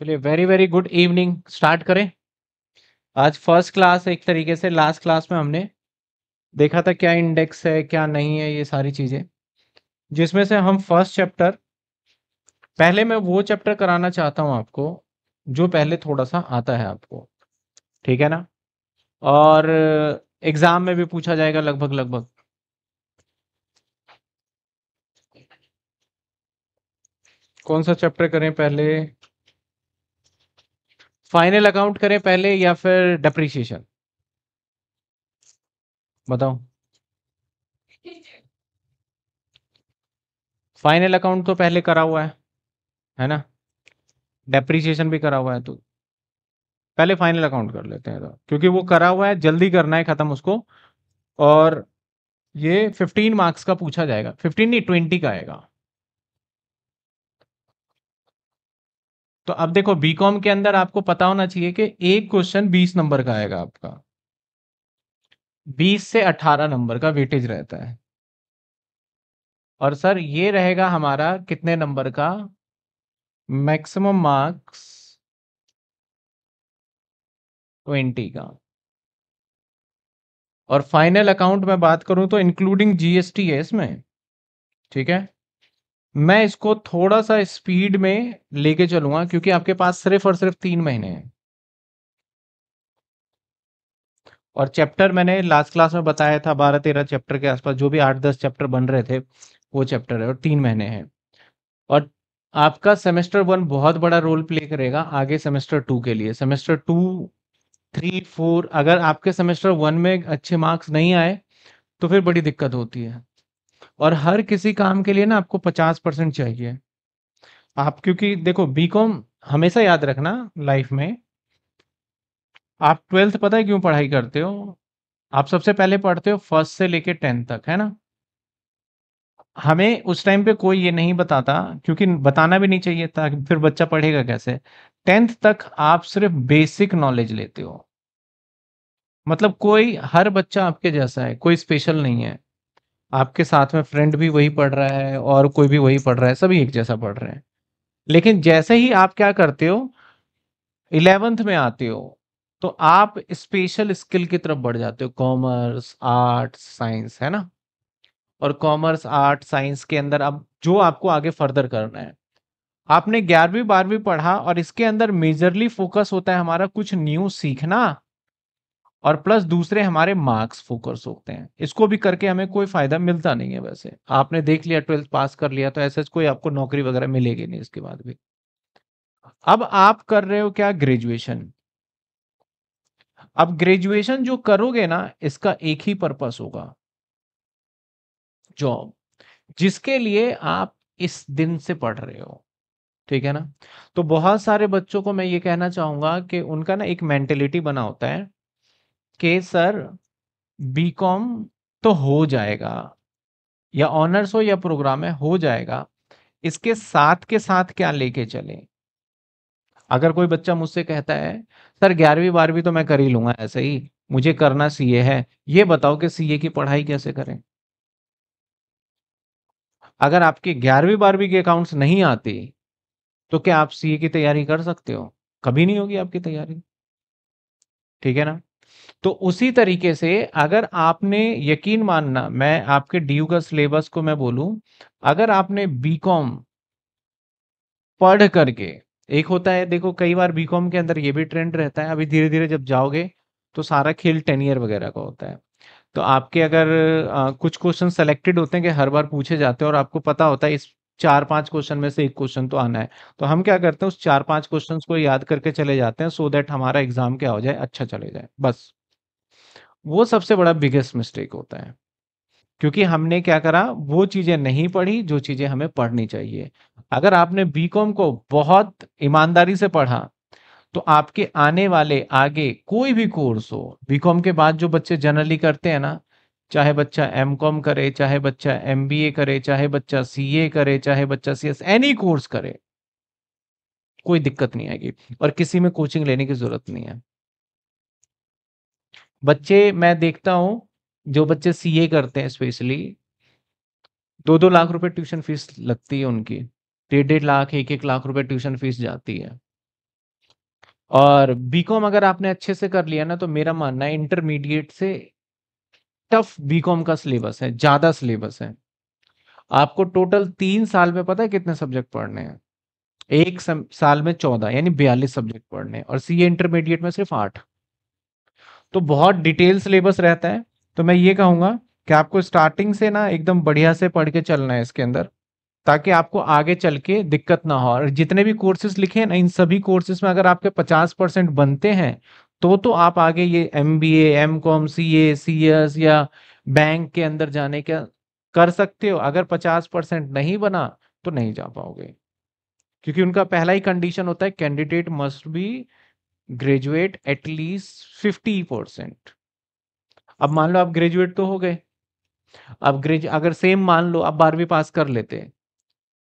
चलिए very very good evening start करें आज फर्स्ट क्लास एक तरीके से लास्ट क्लास में हमने देखा था क्या इंडेक्स है क्या नहीं है ये सारी चीज़ें जिसमें से हम फर्स्ट चैप्टर पहले मैं वो चैप्टर कराना चाहता हूँ आपको जो पहले थोड़ा सा आता है आपको ठीक है ना और एग्ज़ाम में भी पूछा जाएगा लगभग लगभग कौन सा चैप्टर करें पहले फाइनल अकाउंट करें पहले या फिर डेप्रीशिएशन बताओ फाइनल अकाउंट तो पहले करा हुआ है है ना डेप्रीशिएशन भी करा हुआ है तो पहले फाइनल अकाउंट कर लेते हैं तो क्योंकि वो करा हुआ है जल्दी करना है खत्म उसको और ये 15 मार्क्स का पूछा जाएगा 15 नहीं 20 का आएगा तो अब देखो बीकॉम के अंदर आपको पता होना चाहिए कि एक क्वेश्चन बीस नंबर का आएगा आपका बीस से अठारह नंबर का वेटेज रहता है और सर ये रहेगा हमारा कितने नंबर का मैक्सिमम मार्क्स ट्वेंटी का और फाइनल अकाउंट में बात करूं तो इंक्लूडिंग जीएसटी है इसमें ठीक है मैं इसको थोड़ा सा स्पीड में लेके चलूंगा क्योंकि आपके पास सिर्फ और सिर्फ तीन महीने हैं और चैप्टर मैंने लास्ट क्लास में बताया था बारह तेरह चैप्टर के आसपास जो भी आठ दस चैप्टर बन रहे थे वो चैप्टर है और तीन महीने हैं और आपका सेमेस्टर वन बहुत बड़ा रोल प्ले करेगा आगे सेमेस्टर टू के लिए सेमेस्टर टू थ्री फोर अगर आपके सेमेस्टर वन में अच्छे मार्क्स नहीं आए तो फिर बड़ी दिक्कत होती है और हर किसी काम के लिए ना आपको पचास परसेंट चाहिए आप क्योंकि देखो बीकॉम हमेशा याद रखना लाइफ में आप ट्वेल्थ पता है क्यों पढ़ाई करते हो आप सबसे पहले पढ़ते हो फर्स्ट से लेके टेंथ तक है ना हमें उस टाइम पे कोई ये नहीं बताता क्योंकि बताना भी नहीं चाहिए था फिर बच्चा पढ़ेगा कैसे टेंथ तक आप सिर्फ बेसिक नॉलेज लेते हो मतलब कोई हर बच्चा आपके जैसा है कोई स्पेशल नहीं है आपके साथ में फ्रेंड भी वही पढ़ रहा है और कोई भी वही पढ़ रहा है सभी एक जैसा पढ़ रहे हैं लेकिन जैसे ही आप क्या करते हो इलेवेंथ में आते हो तो आप स्पेशल स्किल की तरफ बढ़ जाते हो कॉमर्स आर्ट साइंस है ना और कॉमर्स आर्ट साइंस के अंदर अब जो आपको आगे फर्दर करना है आपने ग्यारहवीं बारहवीं पढ़ा और इसके अंदर मेजरली फोकस होता है हमारा कुछ न्यू सीखना और प्लस दूसरे हमारे मार्क्स फोकस होते हैं इसको भी करके हमें कोई फायदा मिलता नहीं है वैसे आपने देख लिया ट्वेल्थ पास कर लिया तो ऐसे कोई आपको नौकरी वगैरह मिलेगी नहीं इसके बाद भी अब आप कर रहे हो क्या ग्रेजुएशन अब ग्रेजुएशन जो करोगे ना इसका एक ही पर्पस होगा जॉब जिसके लिए आप इस दिन से पढ़ रहे हो ठीक है ना तो बहुत सारे बच्चों को मैं ये कहना चाहूंगा कि उनका ना एक मेंटेलिटी बना होता है कि सर बी कॉम तो हो जाएगा या ऑनर्स हो या प्रोग्राम है हो जाएगा इसके साथ के साथ क्या लेके चले अगर कोई बच्चा मुझसे कहता है सर ग्यारहवीं बारहवीं तो मैं कर ही लूंगा ऐसे ही मुझे करना सीए है ये बताओ कि सीए की पढ़ाई कैसे करें अगर आपके ग्यारहवीं बारहवीं के अकाउंट्स नहीं आते तो क्या आप सीए की तैयारी कर सकते हो कभी नहीं होगी आपकी तैयारी ठीक है ना तो उसी तरीके से अगर आपने यकीन मानना मैं आपके डी का सिलेबस को मैं बोलूं अगर आपने बीकॉम पढ़ करके एक होता है देखो कई बार बीकॉम के अंदर ये भी ट्रेंड रहता है अभी धीरे धीरे जब जाओगे तो सारा खेल टेन ईयर वगैरह का होता है तो आपके अगर आ, कुछ क्वेश्चन सेलेक्टेड होते हैं कि हर बार पूछे जाते हैं और आपको पता होता है इस चार पांच क्वेश्चन में से एक क्वेश्चन तो आना है तो हम क्या करते हैं उस चार पांच क्वेश्चन को याद करके चले जाते हैं सो so देट हमारा एग्जाम क्या हो जाए अच्छा चले जाए बस वो सबसे बड़ा बिगेस्ट मिस्टेक होता है क्योंकि हमने क्या करा वो चीज़ें नहीं पढ़ी जो चीज़ें हमें पढ़नी चाहिए अगर आपने बी को बहुत ईमानदारी से पढ़ा तो आपके आने वाले आगे कोई भी कोर्स हो बी के बाद जो बच्चे जनरली करते हैं ना चाहे बच्चा एम कॉम करे चाहे बच्चा एम बी ए करे चाहे बच्चा सी ए करे चाहे बच्चा सी एस एनी कोर्स करे कोई दिक्कत नहीं आएगी और किसी में कोचिंग लेने की जरूरत नहीं है बच्चे मैं देखता हूँ जो बच्चे सीए करते हैं स्पेशली दो दो लाख रुपए ट्यूशन फीस लगती है उनकी डेढ़ डेढ़ लाख एक एक लाख रुपए ट्यूशन फीस जाती है और बीकॉम अगर आपने अच्छे से कर लिया ना तो मेरा मानना है इंटरमीडिएट से टफ बीकॉम का सिलेबस है ज्यादा सिलेबस है आपको टोटल तीन साल में पता है कितने सब्जेक्ट पढ़ने हैं एक साल में चौदह यानी बयालीस सब्जेक्ट पढ़ने हैं और सी इंटरमीडिएट में सिर्फ आठ तो बहुत डिटेल सिलेबस रहता है तो मैं ये कहूँगा कि आपको स्टार्टिंग से ना एकदम बढ़िया से पढ़ के चलना है इसके अंदर ताकि आपको आगे चल के दिक्कत ना हो और जितने भी कोर्सेज लिखे हैं ना इन सभी कोर्सेज में अगर आपके पचास परसेंट बनते हैं तो तो आप आगे ये M B M com C A C S या बैंक के अंदर जाने का कर सकते हो अगर पचास परसेंट नहीं बना तो नहीं जा पाओगे क्योंकि उनका पहला ही कंडीशन होता है candidate must be graduate at least fifty percent अब मान लो आप ग्रेजुएट तो हो गए अब ग्रेज अगर सेम मान लो आप बारहवीं पास कर लेते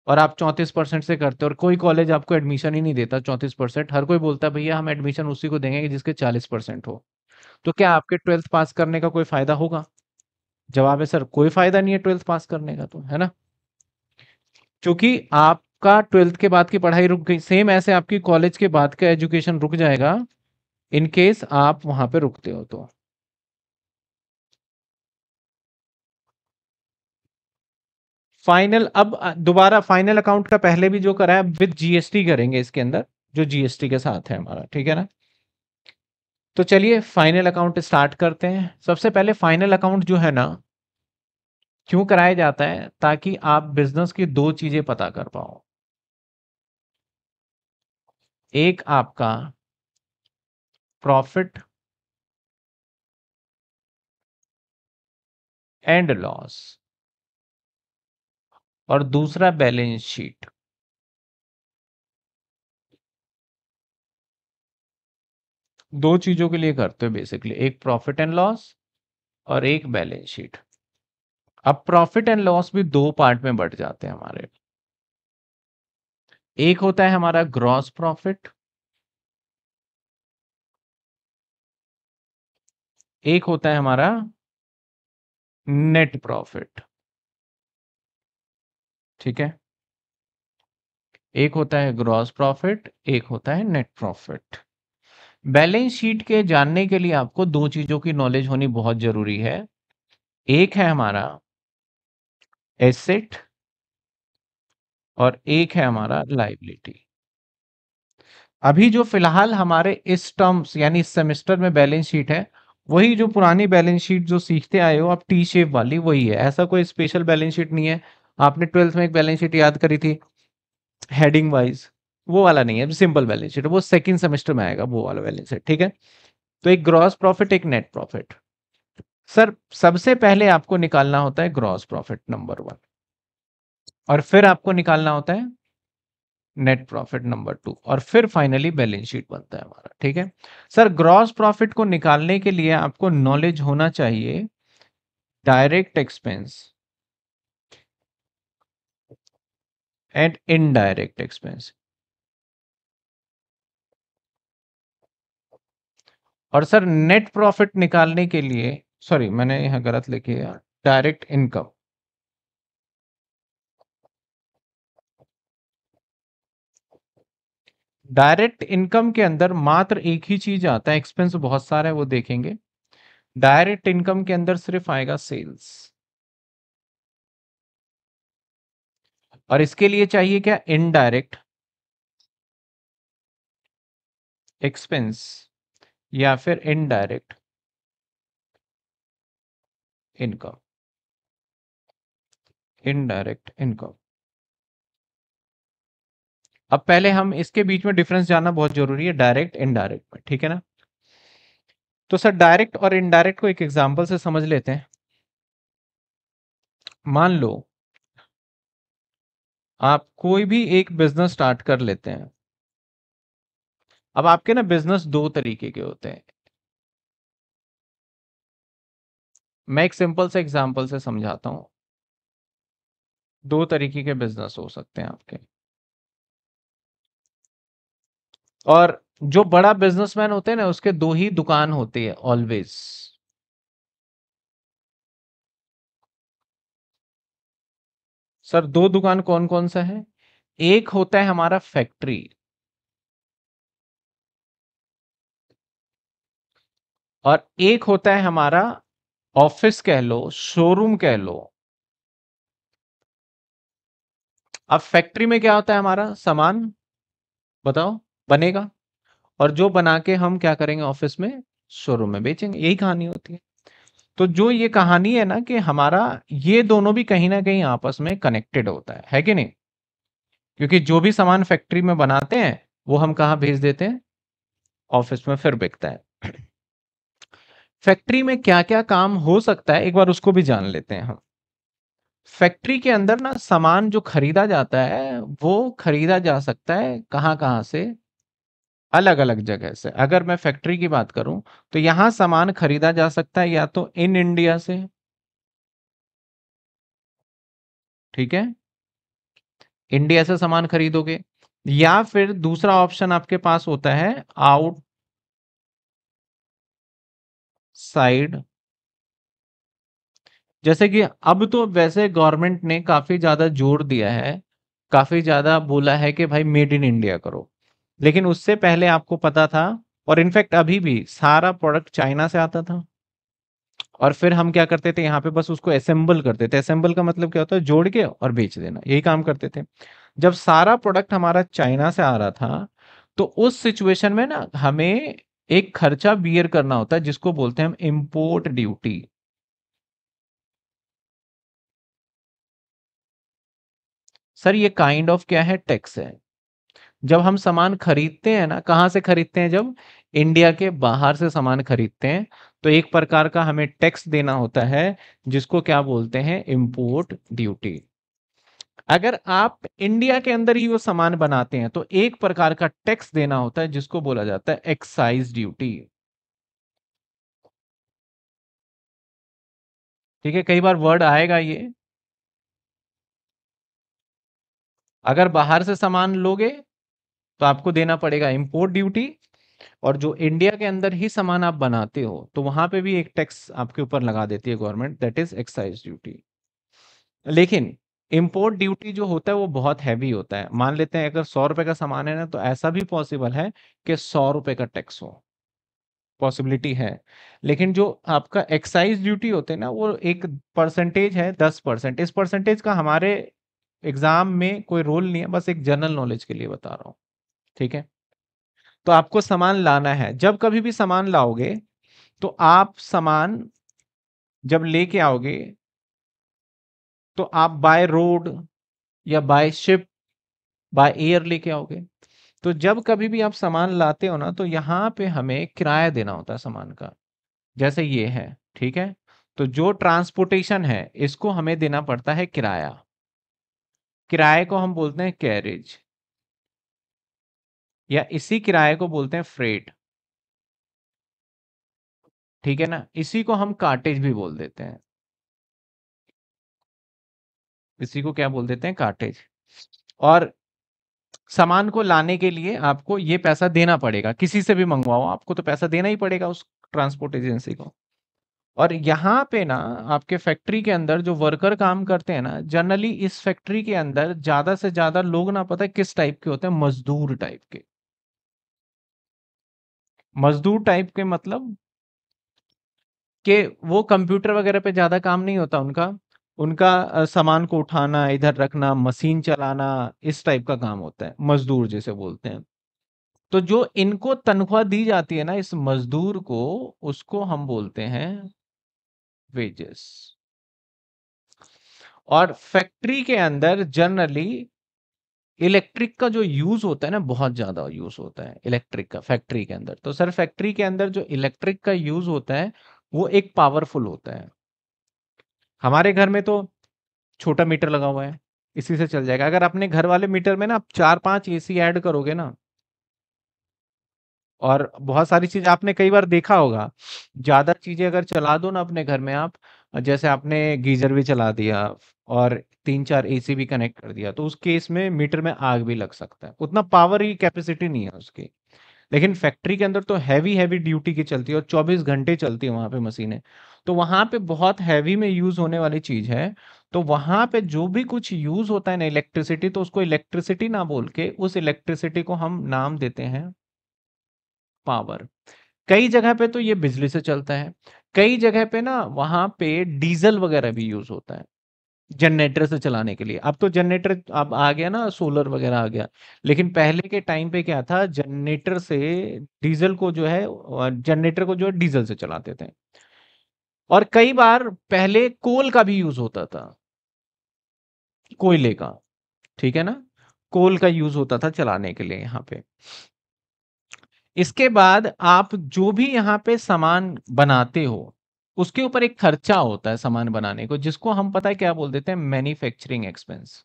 और आप चौंतीस परसेंट से करते और कोई कॉलेज आपको एडमिशन ही नहीं देता चौंतीस परसेंट हर कोई बोलता भैया हम एडमिशन उसी को देंगे जिसके चालीस परसेंट हो तो क्या आपके ट्वेल्थ पास करने का कोई फायदा होगा जवाब है सर कोई फायदा नहीं है ट्वेल्थ पास करने का तो है ना क्योंकि आप आपका ट्वेल्थ के बाद की पढ़ाई रुक गई सेम ऐसे आपकी कॉलेज के बाद का एजुकेशन रुक जाएगा इन केस आप वहां पे रुकते हो तो फाइनल अब दोबारा फाइनल अकाउंट का पहले भी जो करा है विद जीएसटी करेंगे इसके अंदर जो जीएसटी के साथ है हमारा ठीक है ना तो चलिए फाइनल अकाउंट स्टार्ट करते हैं सबसे पहले फाइनल अकाउंट जो है ना क्यों कराया जाता है ताकि आप बिजनेस की दो चीजें पता कर पाओ एक आपका प्रॉफिट एंड लॉस और दूसरा बैलेंस शीट दो चीजों के लिए करते हो बेसिकली एक प्रॉफिट एंड लॉस और एक बैलेंस शीट अब प्रॉफिट एंड लॉस भी दो पार्ट में बढ़ जाते हैं हमारे एक होता है हमारा ग्रॉस प्रॉफिट एक होता है हमारा नेट प्रॉफिट ठीक है एक होता है ग्रॉस प्रॉफिट एक होता है नेट प्रॉफिट बैलेंस शीट के जानने के लिए आपको दो चीजों की नॉलेज होनी बहुत जरूरी है एक है हमारा एसेट और एक है हमारा लाइबिलिटी अभी जो फिलहाल हमारे इस टर्म्स यानी इस सेमेस्टर में बैलेंस शीट है वही जो पुरानी बैलेंस शीट जो सीखते आए हो आप टी शेप वाली वही है ऐसा कोई स्पेशल बैलेंस शीट नहीं है आपने ट्वेल्थ में एक बैलेंस शीट याद करी थी हेडिंग वाइज वो वाला नहीं है सिंपल बैलेंस शीट वो सेकेंड सेमेस्टर में आएगा वो वाला बैलेंस शीट ठीक है तो एक ग्रॉस प्रॉफिट एक नेट प्रॉफिट सर सबसे पहले आपको निकालना होता है ग्रॉस प्रॉफिट नंबर वन और फिर आपको निकालना होता है नेट प्रॉफिट नंबर टू और फिर फाइनली बैलेंस शीट बनता है हमारा ठीक है सर ग्रॉस प्रॉफिट को निकालने के लिए आपको नॉलेज होना चाहिए direct expense and indirect expense और सर नेट प्रॉफिट निकालने के लिए सॉरी मैंने यहां गलत लिखी है डायरेक्ट इनकम डायरेक्ट इनकम के अंदर मात्र एक ही चीज आता है एक्सपेंस बहुत सारा है वो देखेंगे डायरेक्ट इनकम के अंदर सिर्फ आएगा सेल्स और इसके लिए चाहिए क्या इनडायरेक्ट एक्सपेंस या फिर इनडायरेक्ट इनकम इनडायरेक्ट इनकम अब पहले हम इसके बीच में डिफरेंस जानना बहुत जरूरी है डायरेक्ट इनडायरेक्ट में ठीक है ना तो सर डायरेक्ट और इनडायरेक्ट को एक एग्जाम्पल से समझ लेते हैं मान लो आप कोई भी एक बिजनेस स्टार्ट कर लेते हैं अब आपके ना बिजनेस दो तरीके के होते हैं मैं एक सिंपल से एग्जाम्पल से समझाता हूं दो तरीके के बिजनेस हो सकते हैं आपके और जो बड़ा बिजनेसमैन होते हैं ना उसके दो ही दुकान होती है ऑलवेज सर दो दुकान कौन कौन सा है एक होता है हमारा फैक्ट्री और एक होता है हमारा ऑफिस कह लो शोरूम कह लो अब फैक्ट्री में क्या होता है हमारा सामान बताओ बनेगा और जो बना के हम क्या करेंगे ऑफिस में शोरूम में बेचेंगे यही कहानी होती है तो जो ये कहानी है ना कि हमारा ये दोनों भी कहीं ना कहीं आपस में कनेक्टेड होता है है कि नहीं क्योंकि जो भी सामान फैक्ट्री में बनाते हैं वो हम कहा भेज देते हैं ऑफिस में फिर बिकता है फैक्ट्री में क्या क्या काम हो सकता है एक बार उसको भी जान लेते हैं हम फैक्ट्री के अंदर ना सामान जो खरीदा जाता है वो खरीदा जा सकता है कहाँ कहां से अलग अलग जगह से अगर मैं फैक्ट्री की बात करूं तो यहां सामान खरीदा जा सकता है या तो इन इंडिया से ठीक है इंडिया से सामान खरीदोगे या फिर दूसरा ऑप्शन आपके पास होता है आउट साइड जैसे कि अब तो वैसे गवर्नमेंट ने काफी ज्यादा जोर दिया है काफी ज्यादा बोला है कि भाई मेड इन इंडिया करो लेकिन उससे पहले आपको पता था और इनफैक्ट अभी भी सारा प्रोडक्ट चाइना से आता था और फिर हम क्या करते थे यहाँ पे बस उसको असेंबल करते थे असेंबल का मतलब क्या होता है जोड़ के और बेच देना यही काम करते थे जब सारा प्रोडक्ट हमारा चाइना से आ रहा था तो उस सिचुएशन में ना हमें एक खर्चा बियर करना होता है जिसको बोलते हैं हम इम्पोर्ट ड्यूटी सर ये काइंड kind ऑफ of क्या है टैक्स है जब हम सामान खरीदते हैं ना कहाँ से खरीदते हैं जब इंडिया के बाहर से सामान खरीदते हैं तो एक प्रकार का हमें टैक्स देना होता है जिसको क्या बोलते हैं इम्पोर्ट ड्यूटी अगर आप इंडिया के अंदर ही वो सामान बनाते हैं तो एक प्रकार का टैक्स देना होता है जिसको बोला जाता है एक्साइज ड्यूटी ठीक है कई बार वर्ड आएगा ये अगर बाहर से सामान लोगे तो आपको देना पड़ेगा इम्पोर्ट ड्यूटी और जो इंडिया के अंदर ही सामान आप बनाते हो तो वहां पे भी एक टैक्स आपके ऊपर लगा देती है government that is excise duty लेकिन इम्पोर्ट ड्यूटी जो होता है वो बहुत हैवी होता है मान लेते हैं अगर सौ रुपए का सामान है ना तो ऐसा भी पॉसिबल है कि सौ रुपए का टैक्स हो पॉसिबिलिटी है लेकिन जो आपका एक्साइज ड्यूटी होते हैं ना वो एक परसेंटेज है दस परसेंट इस परसेंटेज का हमारे एग्जाम में कोई रोल नहीं है बस एक जनरल नॉलेज के लिए बता रहा हूँ ठीक है तो आपको सामान लाना है जब कभी भी सामान लाओगे तो आप सामान जब लेके आओगे तो आप बाय रोड या बाय शिप बाय एयर लेके आओगे तो जब कभी भी आप सामान लाते हो ना तो यहाँ पे हमें किराया देना होता है सामान का जैसे ये है ठीक है तो जो ट्रांसपोर्टेशन है इसको हमें देना पड़ता है किराया किराए को हम बोलते हैं कैरेज या इसी किराए को बोलते हैं फ्रेट ठीक है ना इसी को हम कार्टेज भी बोल देते हैं इसी को क्या बोल देते हैं कार्टेज और सामान को लाने के लिए आपको ये पैसा देना पड़ेगा किसी से भी मंगवाओ आपको तो पैसा देना ही पड़ेगा उस ट्रांसपोर्ट एजेंसी को और यहाँ पे ना आपके फैक्ट्री के अंदर जो वर्कर काम करते हैं ना जनरली इस फैक्ट्री के अंदर ज्यादा से ज्यादा लोग ना पता किस टाइप के होते हैं मजदूर टाइप के मजदूर टाइप के मतलब कि वो कंप्यूटर वगैरह पे ज़्यादा काम नहीं होता उनका उनका सामान को उठाना इधर रखना मशीन चलाना इस टाइप का काम होता है मजदूर जैसे बोलते हैं तो जो इनको तनख्वाह दी जाती है ना इस मजदूर को उसको हम बोलते हैं वेजेस और फैक्ट्री के अंदर जनरली इलेक्ट्रिक का जो यूज होता है ना बहुत ज्यादा यूज होता है इलेक्ट्रिक का फैक्ट्री के अंदर तो सर फैक्ट्री के अंदर जो इलेक्ट्रिक का यूज होता है वो एक पावरफुल होता है हमारे घर में तो छोटा मीटर लगा हुआ है इसी से चल जाएगा अगर अपने घर वाले मीटर में ना आप चार पांच एसी ऐड करोगे ना और बहुत सारी चीज आपने कई बार देखा होगा ज्यादा चीजें अगर चला दो ना अपने घर में आप जैसे आपने गीजर भी चला दिया और तीन चार एसी भी कनेक्ट कर दिया तो उस केस में मीटर में आग भी लग सकता है उतना पावर ही कैपेसिटी नहीं है उसकी लेकिन फैक्ट्री के अंदर तो हैवी हैवी ड्यूटी की चलती है और 24 घंटे चलती है वहां पे मशीनें तो वहां पे बहुत हैवी में यूज़ होने वाली चीज़ है तो वहां पे जो भी कुछ यूज़ होता है ना इलेक्ट्रिसिटी तो उसको इलेक्ट्रिसिटी ना बोल के उस इलेक्ट्रिसिटी को हम नाम देते हैं पावर कई जगह पे तो ये बिजली से चलता है कई जगह पे ना वहां पे डीजल वगैरह भी यूज होता है जनरेटर से चलाने के लिए अब तो जनरेटर अब आ गया ना सोलर वगैरह आ गया लेकिन पहले के टाइम पे क्या था जनरेटर से डीजल को जो है जनरेटर को जो है डीजल से चलाते थे और कई बार पहले कोल का भी यूज होता था कोयले का ठीक है ना कोल का यूज होता था चलाने के लिए यहाँ पे इसके बाद आप जो भी यहाँ पे सामान बनाते हो उसके ऊपर एक खर्चा होता है सामान बनाने को जिसको हम पता है क्या बोल देते हैं मैन्युफैक्चरिंग एक्सपेंस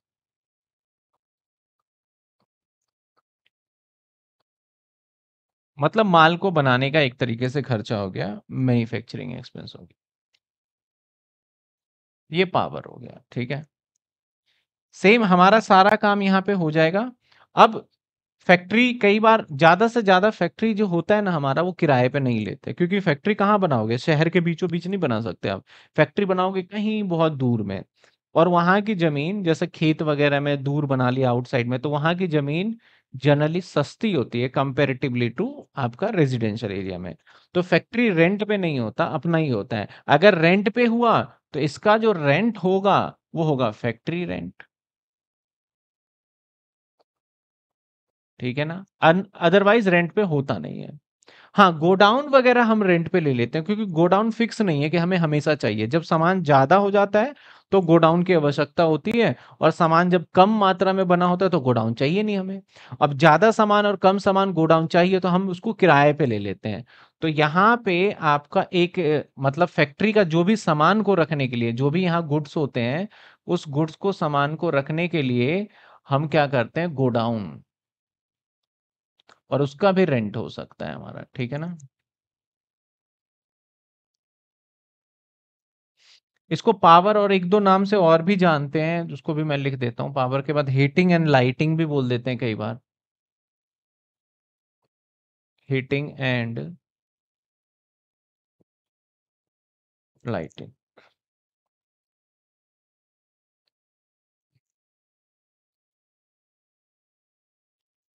मतलब माल को बनाने का एक तरीके से खर्चा हो गया मैन्युफैक्चरिंग एक्सपेंस हो गया ये पावर हो गया ठीक है सेम हमारा सारा काम यहाँ पे हो जाएगा अब फैक्ट्री कई बार ज्यादा से ज्यादा फैक्ट्री जो होता है ना हमारा वो किराए पे नहीं लेते क्योंकि फैक्ट्री कहाँ बनाओगे शहर के बीचों बीच नहीं बना सकते आप फैक्ट्री बनाओगे कहीं बहुत दूर में और वहाँ की जमीन जैसे खेत वगैरह में दूर बना लिया आउटसाइड में तो वहाँ की जमीन जनरली सस्ती होती है कंपेरेटिवली टू आपका रेजिडेंशियल एरिया में तो फैक्ट्री रेंट पे नहीं होता अपना ही होता है अगर रेंट पे हुआ तो इसका जो रेंट होगा वो होगा फैक्ट्री रेंट ठीक है ना अदरवाइज रेंट पे होता नहीं है हाँ गोडाउन वगैरह हम रेंट पे ले लेते हैं क्योंकि गोडाउन फिक्स नहीं है कि हमें हमेशा चाहिए जब सामान ज्यादा हो जाता है तो गोडाउन की आवश्यकता होती है और सामान जब कम मात्रा में बना होता है तो गोडाउन चाहिए नहीं हमें अब ज्यादा सामान और कम सामान गोडाउन चाहिए तो हम उसको किराए पे ले लेते हैं तो यहाँ पे आपका एक मतलब फैक्ट्री का जो भी सामान को रखने के लिए जो भी यहाँ गुड्स होते हैं उस गुड्स को सामान को रखने के लिए हम क्या करते हैं गोडाउन और उसका भी रेंट हो सकता है हमारा ठीक है ना इसको पावर और एक दो नाम से और भी जानते हैं जिसको भी मैं लिख देता हूं पावर के बाद हीटिंग एंड लाइटिंग भी बोल देते हैं कई बार हीटिंग एंड लाइटिंग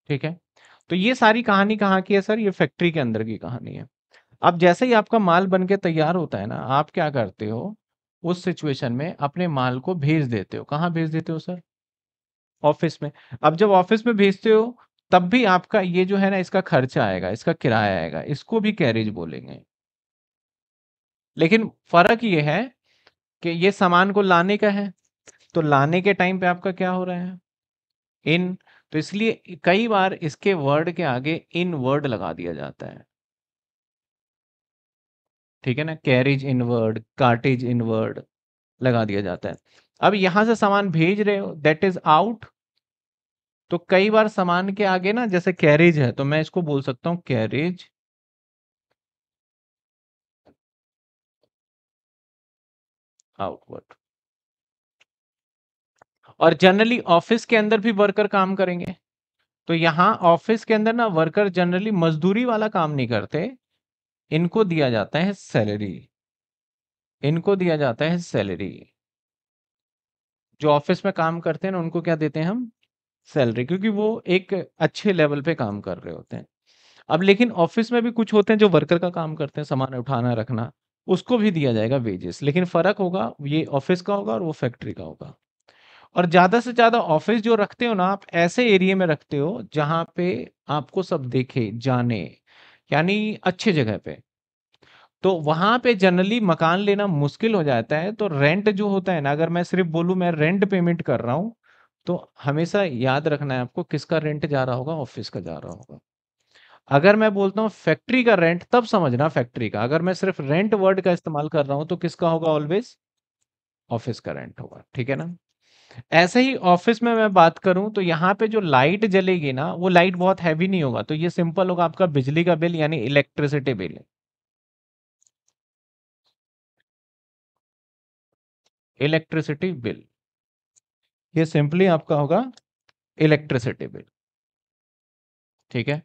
ठीक है तो ये सारी कहानी कहाँ की है सर ये फैक्ट्री के अंदर की कहानी है अब जैसे ही आपका माल बन के तैयार होता है ना आप क्या करते हो उस सिचुएशन में अपने माल को भेज देते हो कहाँ भेज देते हो सर ऑफिस में अब जब ऑफिस में भेजते हो तब भी आपका ये जो है ना इसका खर्चा आएगा इसका किराया आएगा इसको भी कैरेज बोलेंगे लेकिन फर्क ये है कि ये सामान को लाने का है तो लाने के टाइम पे आपका क्या हो रहा है इन तो इसलिए कई बार इसके वर्ड के आगे इन वर्ड लगा दिया जाता है ठीक है ना carriage inward cartage inward लगा दिया जाता है अब यहां से सामान भेज रहे हो दैट इज आउट तो कई बार सामान के आगे ना जैसे कैरेज है तो मैं इसको बोल सकता हूं कैरेज आउटवर्ड और जनरली ऑफिस के अंदर भी वर्कर काम करेंगे तो यहाँ ऑफिस के अंदर ना वर्कर जनरली मजदूरी वाला काम नहीं करते इनको दिया जाता है सैलरी इनको दिया जाता है सैलरी जो ऑफिस में काम करते हैं ना उनको क्या देते हैं हम सैलरी क्योंकि वो एक अच्छे लेवल पे काम कर रहे होते हैं अब लेकिन ऑफिस में भी कुछ होते हैं जो वर्कर का काम करते हैं सामान उठाना रखना उसको भी दिया जाएगा वेजेस लेकिन फर्क होगा ये ऑफिस का होगा और वो फैक्ट्री का होगा और ज़्यादा से ज़्यादा ऑफिस जो रखते हो ना आप ऐसे एरिया में रखते हो जहां पे आपको सब देखे जाने यानी अच्छे जगह पे तो वहां पे जनरली मकान लेना मुश्किल हो जाता है तो रेंट जो होता है ना अगर मैं सिर्फ बोलू मैं रेंट पेमेंट कर रहा हूँ तो हमेशा याद रखना है आपको किसका रेंट जा रहा होगा ऑफिस का जा रहा होगा अगर मैं बोलता हूँ फैक्ट्री का रेंट तब समझना फैक्ट्री का अगर मैं सिर्फ रेंट वर्ड का इस्तेमाल कर रहा हूँ तो किसका होगा ऑलवेज ऑफिस का रेंट होगा ठीक है ना ऐसे ही ऑफिस में मैं बात करूं तो यहाँ पे जो लाइट जलेगी ना वो लाइट बहुत हैवी नहीं होगा तो ये सिंपल होगा आपका बिजली का बिल यानी इलेक्ट्रिसिटी बिल इलेक्ट्रिसिटी बिल ये सिंपली आपका होगा इलेक्ट्रिसिटी बिल ठीक है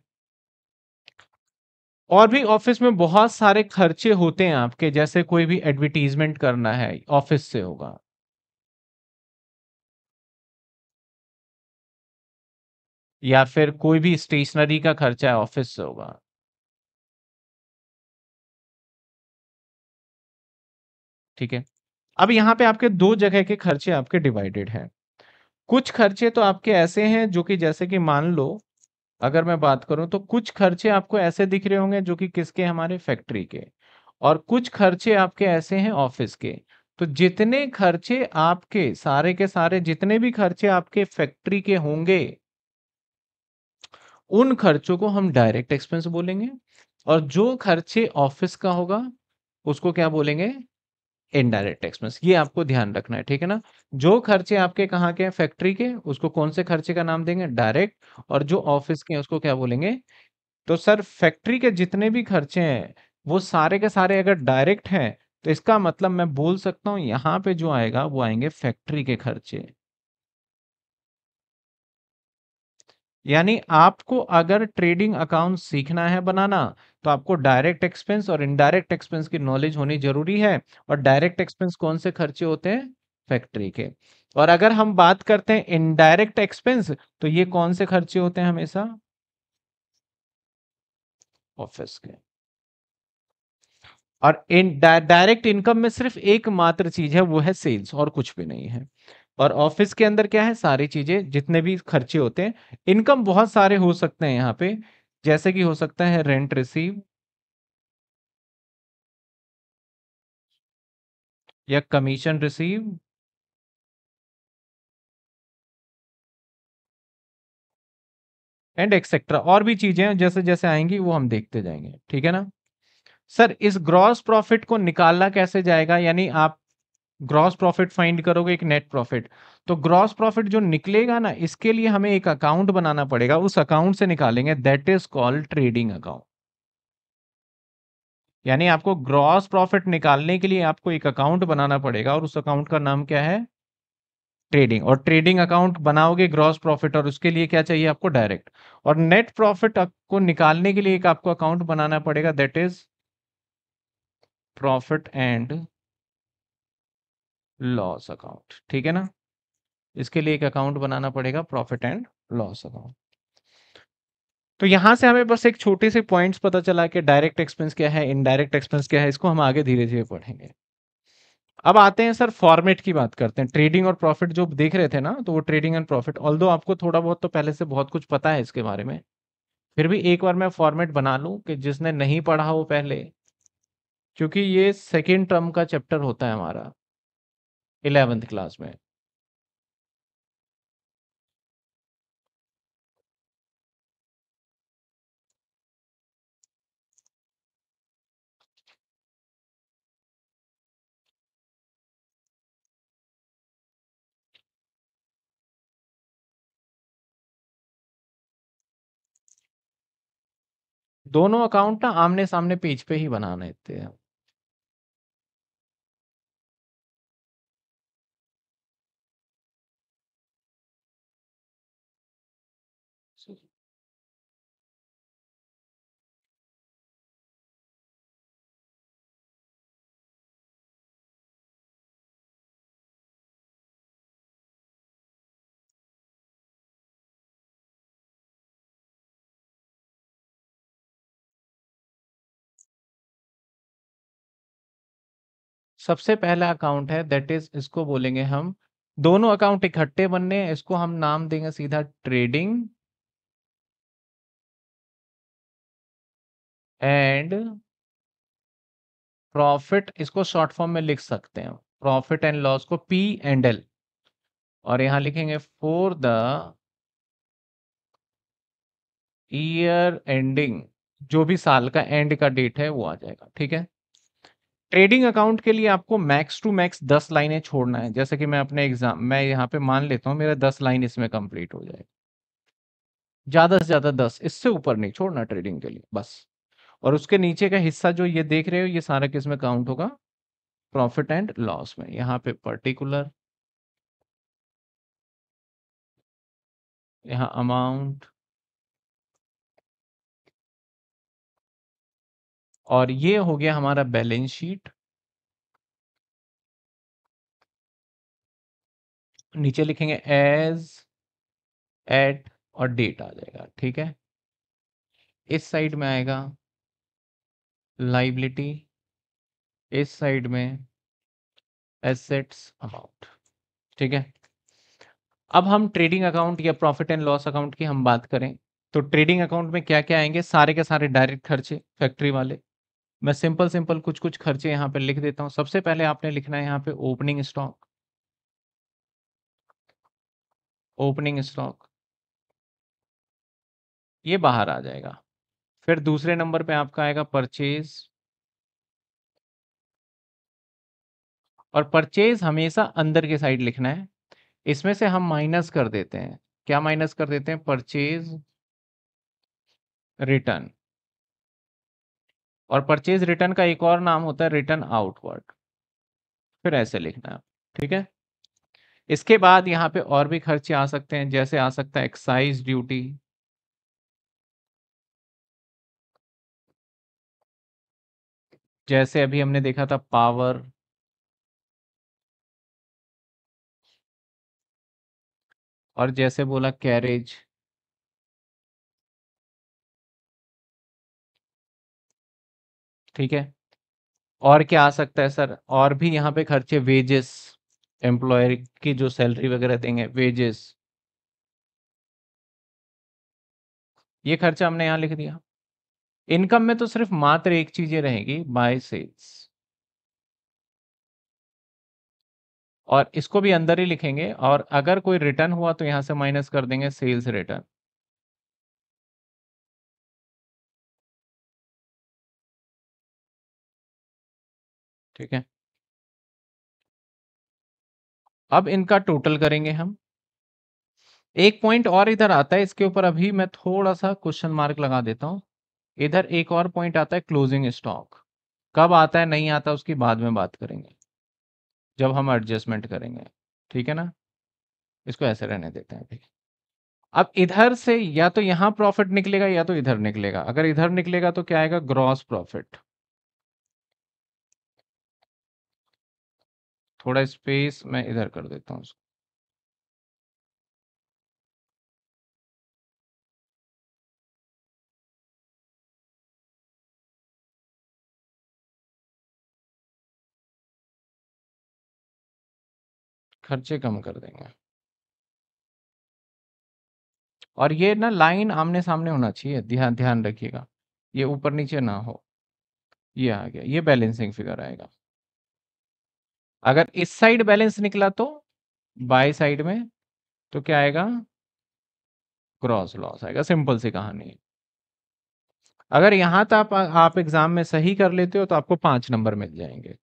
और भी ऑफिस में बहुत सारे खर्चे होते हैं आपके जैसे कोई भी एडवर्टीजमेंट करना है ऑफिस से होगा या फिर कोई भी स्टेशनरी का खर्चा है ऑफिस से होगा। ठीक है। अब यहाँ पे आपके दो जगह के खर्चे आपके डिवाइडेड हैं। कुछ खर्चे तो आपके ऐसे हैं जो कि जैसे कि मान लो अगर मैं बात करूं तो कुछ खर्चे आपको ऐसे दिख रहे होंगे जो कि किसके हमारे फैक्ट्री के और कुछ खर्चे आपके ऐसे हैं ऑफिस के। तो जितने खर्चे आपके सारे के सारे जितने भी खर्चे आपके फैक्ट्री के होंगे उन खर्चों को हम डायरेक्ट एक्सपेंस बोलेंगे और जो खर्चे ऑफिस का होगा उसको क्या बोलेंगे इनडायरेक्ट एक्सपेंस ये आपको ध्यान रखना है ठीक है ना जो खर्चे आपके कहाँ के हैं फैक्ट्री के उसको कौन से खर्चे का नाम देंगे डायरेक्ट और जो ऑफिस के हैं उसको क्या बोलेंगे तो सर फैक्ट्री के जितने भी खर्चे हैं वो सारे के सारे अगर डायरेक्ट हैं तो इसका मतलब मैं बोल सकता हूँ यहाँ पे जो आएगा वो आएंगे फैक्ट्री के खर्चे यानी आपको अगर ट्रेडिंग अकाउंट सीखना है बनाना तो आपको डायरेक्ट एक्सपेंस और इनडायरेक्ट एक्सपेंस की नॉलेज होनी जरूरी है और डायरेक्ट एक्सपेंस कौन से खर्चे होते हैं फैक्ट्री के और अगर हम बात करते हैं इनडायरेक्ट एक्सपेंस तो ये कौन से खर्चे होते हैं हमेशा ऑफिस के और इन डायरेक्ट इनकम में सिर्फ एक मात्र चीज है वो है सेल्स और कुछ भी नहीं है और ऑफिस के अंदर क्या है सारी चीजें जितने भी खर्चे होते हैं इनकम बहुत सारे हो सकते हैं यहाँ पे जैसे कि हो सकता है रेंट रिसीव या कमीशन रिसीव एंड एक्सेट्रा और भी चीजें जैसे जैसे आएंगी वो हम देखते जाएंगे ठीक है ना सर इस ग्रॉस प्रॉफिट को निकालना कैसे जाएगा यानी आप ग्रॉस प्रॉफिट फाइंड करोगे एक नेट प्रॉफिट तो ग्रॉस प्रॉफिट जो निकलेगा ना इसके लिए हमें एक अकाउंट बनाना पड़ेगा उस अकाउंट से निकालेंगे that is called trading account यानी आपको ग्रॉस प्रॉफिट निकालने के लिए आपको एक अकाउंट बनाना पड़ेगा और उस अकाउंट का नाम क्या है ट्रेडिंग और ट्रेडिंग अकाउंट बनाओगे ग्रॉस प्रॉफिट और उसके लिए क्या चाहिए आपको डायरेक्ट और नेट प्रॉफिट को निकालने के लिए एक आपको अकाउंट बनाना पड़ेगा that is profit and loss account ठीक है ना इसके लिए एक अकाउंट बनाना पड़ेगा प्रॉफिट एंड लॉस अकाउंट तो यहां से हमें बस एक छोटे से पॉइंट्स पता चला कि डायरेक्ट एक्सपेंस क्या है इनडायरेक्ट एक्सपेंस क्या है इसको हम आगे धीरे धीरे पढ़ेंगे अब आते हैं सर फॉर्मेट की बात करते हैं ट्रेडिंग और प्रॉफिट जो देख रहे थे ना तो वो ट्रेडिंग एंड प्रॉफिट ऑल्दो आपको थोड़ा बहुत तो पहले से बहुत कुछ पता है इसके बारे में फिर भी एक बार मैं फॉर्मेट बना लूँ कि जिसने नहीं पढ़ा हो पहले क्योंकि ये सेकेंड टर्म का चैप्टर होता है हमारा इलेवेंथ क्लास में दोनों अकाउंट ना आमने सामने पेज पे ही बनाने देते हैं सबसे पहला अकाउंट है दैट इज इसको बोलेंगे हम दोनों अकाउंट इकट्ठे बनने हैं इसको हम नाम देंगे सीधा ट्रेडिंग एंड प्रॉफिट इसको शॉर्ट फॉर्म में लिख सकते हैं प्रॉफिट एंड लॉस को पी एंड एल और यहां लिखेंगे फॉर द ईयर एंडिंग जो भी साल का एंड का डेट है वो आ जाएगा ठीक है ट्रेडिंग अकाउंट के लिए आपको मैक्स टू मैक्स दस लाइनें छोड़ना है जैसे कि मैं अपने एग्जाम मैं यहाँ पे मान लेता हूँ मेरा दस लाइन इसमें कंप्लीट हो जाएगा ज़्यादा से ज़्यादा दस इससे ऊपर नहीं छोड़ना ट्रेडिंग के लिए बस और उसके नीचे का हिस्सा जो ये देख रहे हो ये सारा किस में काउंट होगा प्रॉफिट एंड लॉस में यहाँ पे पर्टिकुलर यहाँ अमाउंट और ये हो गया हमारा बैलेंस शीट नीचे लिखेंगे एज एट और डेट आ जाएगा ठीक है इस साइड में आएगा लाइबिलिटी इस साइड में एसेट्स अमाउंट ठीक है अब हम ट्रेडिंग अकाउंट या प्रॉफिट एंड लॉस अकाउंट की हम बात करें तो ट्रेडिंग अकाउंट में क्या क्या आएंगे सारे के सारे डायरेक्ट खर्चे फैक्ट्री वाले मैं सिंपल सिंपल कुछ कुछ खर्चे यहां पर लिख देता हूं सबसे पहले आपने लिखना है यहां पे ओपनिंग स्टॉक ओपनिंग स्टॉक ये बाहर आ जाएगा फिर दूसरे नंबर पे आपका आएगा परचेज और परचेज हमेशा अंदर के साइड लिखना है इसमें से हम माइनस कर देते हैं क्या माइनस कर देते हैं परचेज रिटर्न और परचेज रिटर्न का एक और नाम होता है रिटर्न आउटवर्ड फिर ऐसे लिखना है ठीक है इसके बाद यहाँ पे और भी खर्चे आ सकते हैं जैसे आ सकता है एक्साइज ड्यूटी जैसे अभी हमने देखा था पावर और जैसे बोला कैरेज ठीक है और क्या आ सकता है सर और भी यहाँ पे खर्चे वेजेस एम्प्लॉयर की जो सैलरी वगैरह देंगे वेजेस ये खर्चा हमने यहाँ लिख दिया इनकम में तो सिर्फ मात्र एक चीजें रहेगी बाय सेल्स और इसको भी अंदर ही लिखेंगे और अगर कोई रिटर्न हुआ तो यहां से माइनस कर देंगे सेल्स रिटर्न ठीक है अब इनका टोटल करेंगे हम एक पॉइंट और इधर आता है इसके ऊपर अभी मैं थोड़ा सा क्वेश्चन मार्क लगा देता हूं इधर एक और पॉइंट आता है क्लोजिंग स्टॉक कब आता है नहीं आता उसकी बाद में बात करेंगे जब हम एडजस्टमेंट करेंगे ठीक है ना इसको ऐसे रहने देते हैं अभी अब इधर से या तो यहाँ प्रॉफिट निकलेगा या तो इधर निकलेगा अगर इधर निकलेगा तो क्या आएगा ग्रॉस प्रॉफिट थोड़ा स्पेस मैं इधर कर देता हूँ उसको खर्चे कम कर देंगे और ये ना लाइन आमने सामने होना चाहिए ध्यान ध्यान रखिएगा ये ऊपर नीचे ना हो ये आ गया ये बैलेंसिंग फिगर आएगा अगर इस साइड बैलेंस निकला तो बाय साइड में तो क्या आएगा क्रॉस लॉस आएगा सिंपल सी कहानी है अगर यहां तक तो आप एग्जाम में सही कर लेते हो तो आपको पांच नंबर मिल जाएंगे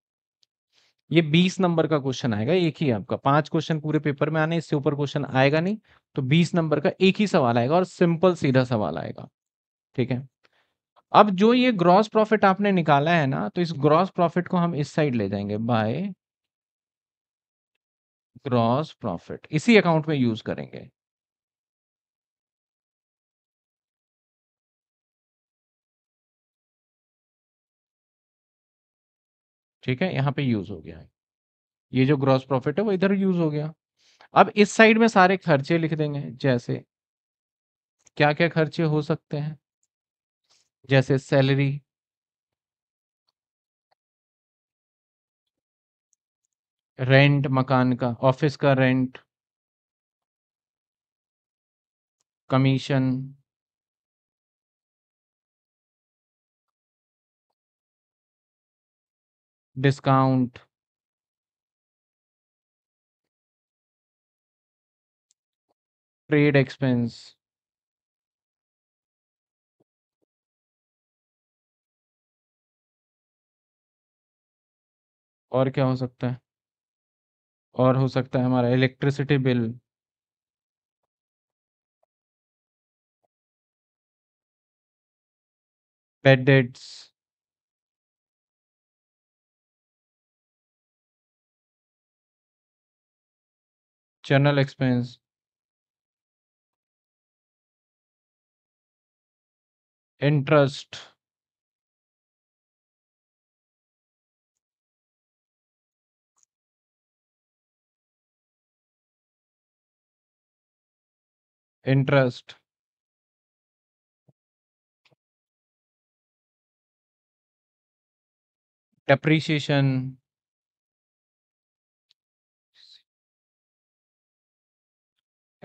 ये बीस नंबर का क्वेश्चन आएगा एक ही आपका पांच क्वेश्चन पूरे पेपर में आने इससे ऊपर क्वेश्चन आएगा नहीं तो बीस नंबर का एक ही सवाल आएगा और सिंपल सीधा सवाल आएगा ठीक है अब जो ये ग्रॉस प्रॉफिट आपने निकाला है ना तो इस ग्रॉस प्रॉफिट को हम इस साइड ले जाएंगे बाय ग्रॉस प्रॉफिट इसी अकाउंट में यूज करेंगे ठीक है यहां पे यूज हो गया है ये जो ग्रॉस प्रॉफिट है वो इधर यूज हो गया अब इस साइड में सारे खर्चे लिख देंगे जैसे क्या क्या खर्चे हो सकते हैं जैसे सैलरी रेंट मकान का ऑफिस का rent commission discount trade expense और क्या हो सकता है और हो सकता है हमारा इलेक्ट्रिसिटी बिल पेडेट्स debts expense interest interest depreciation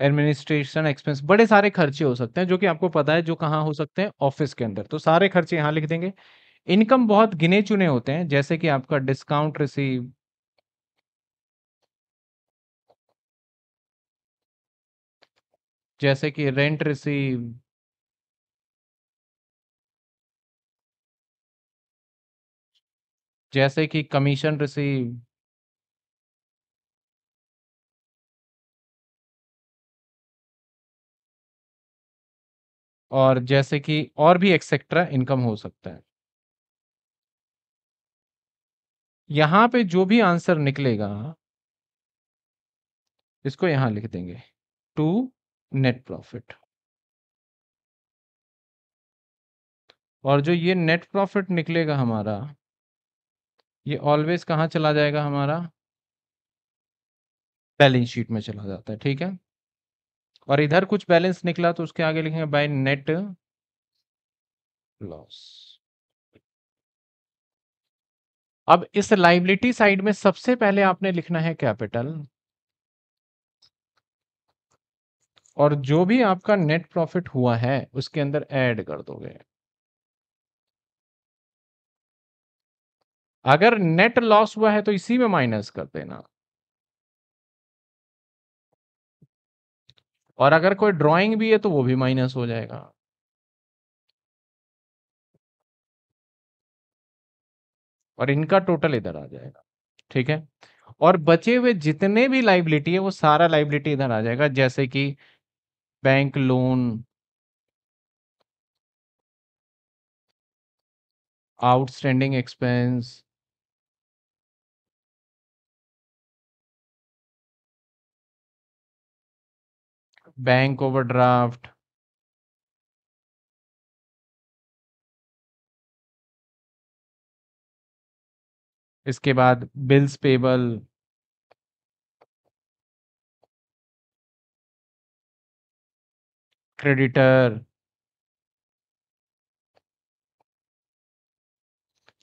administration expense बड़े सारे खर्चे हो सकते हैं जो कि आपको पता है जो कहाँ हो सकते हैं ऑफिस के अंदर तो सारे खर्चे यहाँ लिख देंगे इनकम बहुत गिने चुने होते हैं जैसे कि आपका डिस्काउंट रिसीव जैसे कि रेंट रिसीव जैसे कि कमीशन रिसीव और जैसे कि और भी एक्सेट्रा इनकम हो सकता है यहां पे जो भी आंसर निकलेगा इसको यहां लिख देंगे टू नेट प्रॉफिट और जो ये नेट प्रॉफिट निकलेगा हमारा ये ऑलवेज कहाँ चला जाएगा हमारा बैलेंस शीट में चला जाता है ठीक है और इधर कुछ बैलेंस निकला तो उसके आगे लिखेंगे बाय नेट लॉस अब इस लाइबिलिटी साइड में सबसे पहले आपने लिखना है कैपिटल और जो भी आपका नेट प्रॉफिट हुआ है उसके अंदर ऐड कर दोगे अगर नेट लॉस हुआ है तो इसी में माइनस कर देना और अगर कोई ड्राइंग भी है तो वो भी माइनस हो जाएगा और इनका टोटल इधर आ जाएगा ठीक है और बचे हुए जितने भी लाइबिलिटी है वो सारा लाइबिलिटी इधर आ जाएगा जैसे कि bank loan outstanding expense bank overdraft इसके बाद बिल्स पेबल क्रेडिटर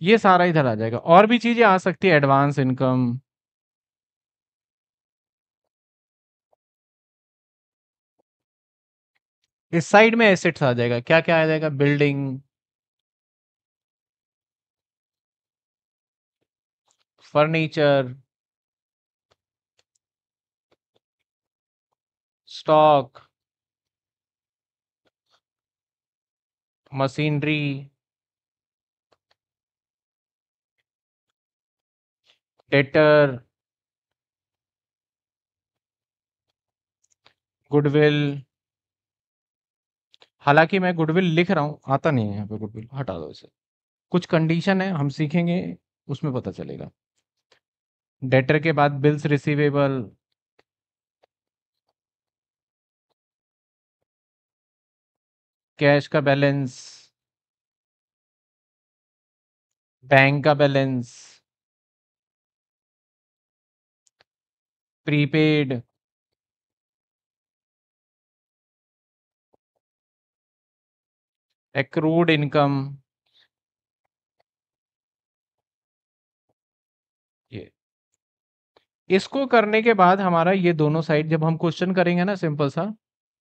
ये सारा इधर आ जाएगा और भी चीजें आ सकती है एडवांस इनकम इस साइड में एसेट्स आ जाएगा क्या क्या आ जाएगा building furniture stock machinery debtor goodwill हालांकि मैं गुडविल लिख रहा हूं आता नहीं है यहाँ पे गुडविल हटा दो इसे कुछ कंडीशन है हम सीखेंगे उसमें पता चलेगा डेटर के बाद बिल्स रिसीवेबल कैश का बैलेंस बैंक का बैलेंस प्रीपेड एक्रूड इनकम इसको करने के बाद हमारा ये दोनों साइड जब हम क्वेश्चन करेंगे ना सिंपल सा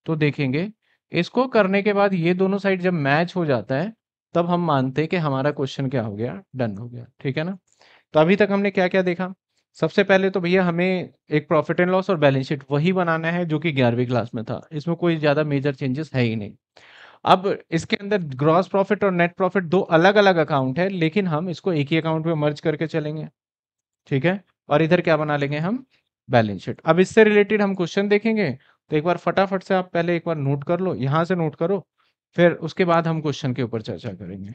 तो देखेंगे इसको करने के बाद ये दोनों साइड जब मैच हो जाता है तब हम मानते हैं कि हमारा क्वेश्चन क्या हो गया डन हो गया ठीक है ना तो अभी तक हमने क्या क्या देखा सबसे पहले तो भैया हमें एक प्रॉफिट एंड लॉस और बैलेंस शीट वही बनाना है जो कि ग्यारहवीं क्लास में था इसमें कोई ज़्यादा मेजर चेंजेस है ही नहीं अब इसके अंदर ग्रॉस प्रॉफिट और नेट प्रॉफिट दो अलग अलग अकाउंट है लेकिन हम इसको एक ही अकाउंट में मर्ज करके चलेंगे ठीक है और इधर क्या बना लेंगे हम बैलेंस शीट अब इससे रिलेटेड हम क्वेश्चन देखेंगे तो एक बार फटाफट से आप पहले एक बार नोट कर लो यहां से नोट करो फिर उसके बाद हम क्वेश्चन के ऊपर चर्चा करेंगे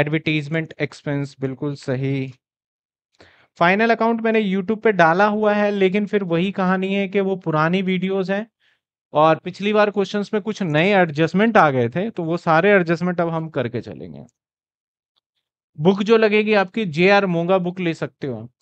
एडवर्टीजमेंट एक्सपेंस बिल्कुल सही फाइनल अकाउंट मैंने यूट्यूब पे डाला हुआ है लेकिन फिर वही कहानी है कि वो पुरानी वीडियोस हैं और पिछली बार क्वेश्चंस में कुछ नए एडजस्टमेंट आ गए थे तो वो सारे एडजस्टमेंट अब हम करके चलेंगे बुक जो लगेगी आपकी जे आर मोंगा बुक ले सकते हो आप